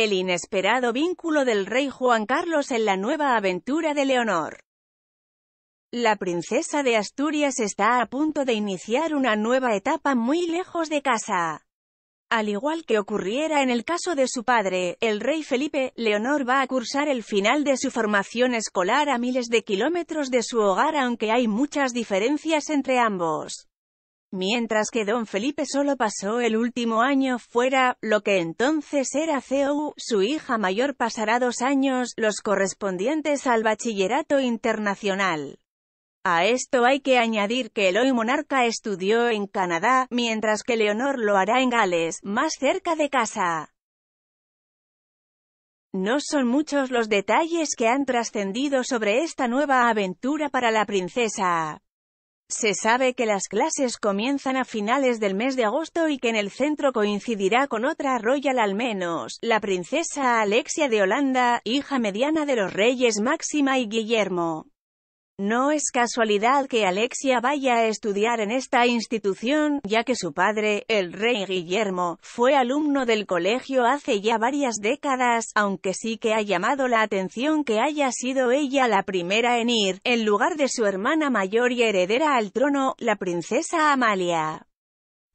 El inesperado vínculo del rey Juan Carlos en la nueva aventura de Leonor. La princesa de Asturias está a punto de iniciar una nueva etapa muy lejos de casa. Al igual que ocurriera en el caso de su padre, el rey Felipe, Leonor va a cursar el final de su formación escolar a miles de kilómetros de su hogar aunque hay muchas diferencias entre ambos mientras que don Felipe solo pasó el último año fuera, lo que entonces era CEU, su hija mayor pasará dos años, los correspondientes al bachillerato internacional. A esto hay que añadir que el hoy monarca estudió en Canadá, mientras que Leonor lo hará en Gales, más cerca de casa. No son muchos los detalles que han trascendido sobre esta nueva aventura para la princesa, se sabe que las clases comienzan a finales del mes de agosto y que en el centro coincidirá con otra Royal al menos, la princesa Alexia de Holanda, hija mediana de los reyes Máxima y Guillermo. No es casualidad que Alexia vaya a estudiar en esta institución, ya que su padre, el rey Guillermo, fue alumno del colegio hace ya varias décadas, aunque sí que ha llamado la atención que haya sido ella la primera en ir, en lugar de su hermana mayor y heredera al trono, la princesa Amalia.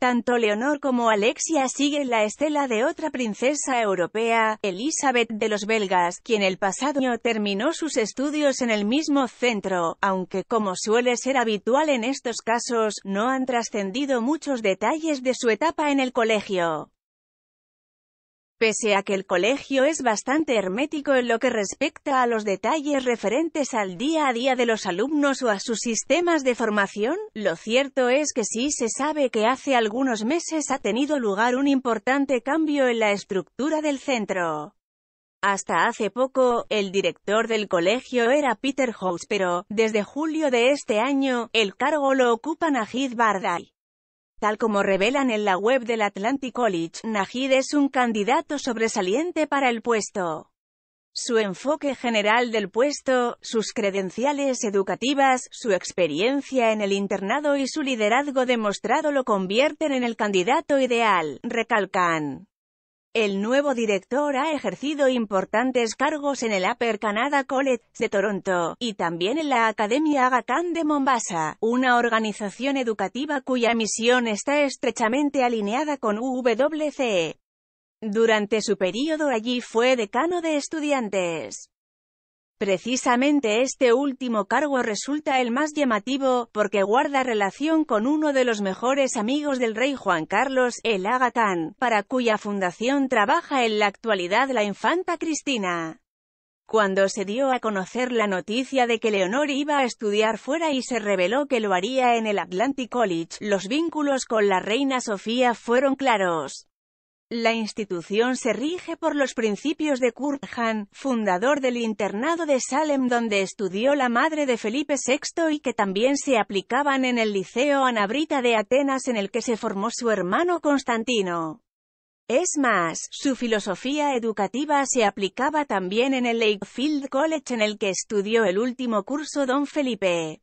Tanto Leonor como Alexia siguen la estela de otra princesa europea, Elizabeth de los belgas, quien el pasado año terminó sus estudios en el mismo centro, aunque como suele ser habitual en estos casos, no han trascendido muchos detalles de su etapa en el colegio. Pese a que el colegio es bastante hermético en lo que respecta a los detalles referentes al día a día de los alumnos o a sus sistemas de formación, lo cierto es que sí se sabe que hace algunos meses ha tenido lugar un importante cambio en la estructura del centro. Hasta hace poco, el director del colegio era Peter House, pero, desde julio de este año, el cargo lo ocupa Najid Barday. Tal como revelan en la web del Atlantic College, Najid es un candidato sobresaliente para el puesto. Su enfoque general del puesto, sus credenciales educativas, su experiencia en el internado y su liderazgo demostrado lo convierten en el candidato ideal, recalcan. El nuevo director ha ejercido importantes cargos en el Upper Canada College de Toronto, y también en la Academia Aga Khan de Mombasa, una organización educativa cuya misión está estrechamente alineada con UWCE. Durante su periodo allí fue decano de estudiantes. Precisamente este último cargo resulta el más llamativo, porque guarda relación con uno de los mejores amigos del rey Juan Carlos, el Agatán, para cuya fundación trabaja en la actualidad la infanta Cristina. Cuando se dio a conocer la noticia de que Leonor iba a estudiar fuera y se reveló que lo haría en el Atlantic College, los vínculos con la reina Sofía fueron claros. La institución se rige por los principios de Kurt fundador del internado de Salem donde estudió la madre de Felipe VI y que también se aplicaban en el Liceo Anabrita de Atenas en el que se formó su hermano Constantino. Es más, su filosofía educativa se aplicaba también en el Lakefield College en el que estudió el último curso Don Felipe.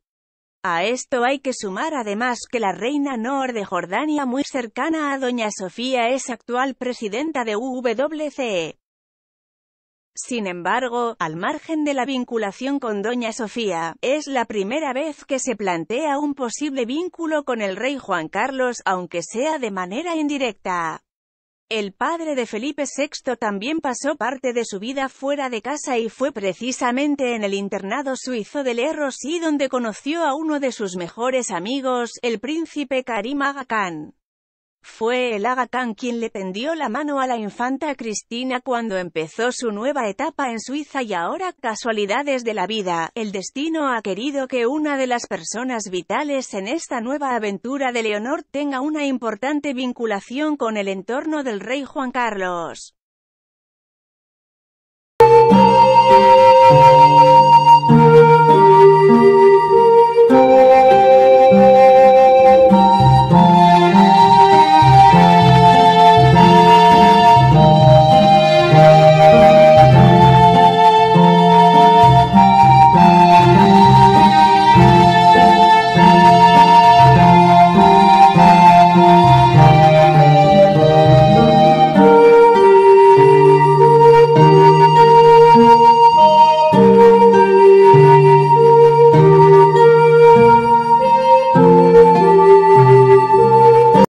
A esto hay que sumar además que la reina Noor de Jordania muy cercana a doña Sofía es actual presidenta de WCE. Sin embargo, al margen de la vinculación con doña Sofía, es la primera vez que se plantea un posible vínculo con el rey Juan Carlos, aunque sea de manera indirecta. El padre de Felipe VI también pasó parte de su vida fuera de casa y fue precisamente en el internado suizo de Le donde conoció a uno de sus mejores amigos, el príncipe Karim Aga Khan. Fue el Khan quien le tendió la mano a la infanta Cristina cuando empezó su nueva etapa en Suiza y ahora, casualidades de la vida, el destino ha querido que una de las personas vitales en esta nueva aventura de Leonor tenga una importante vinculación con el entorno del rey Juan Carlos.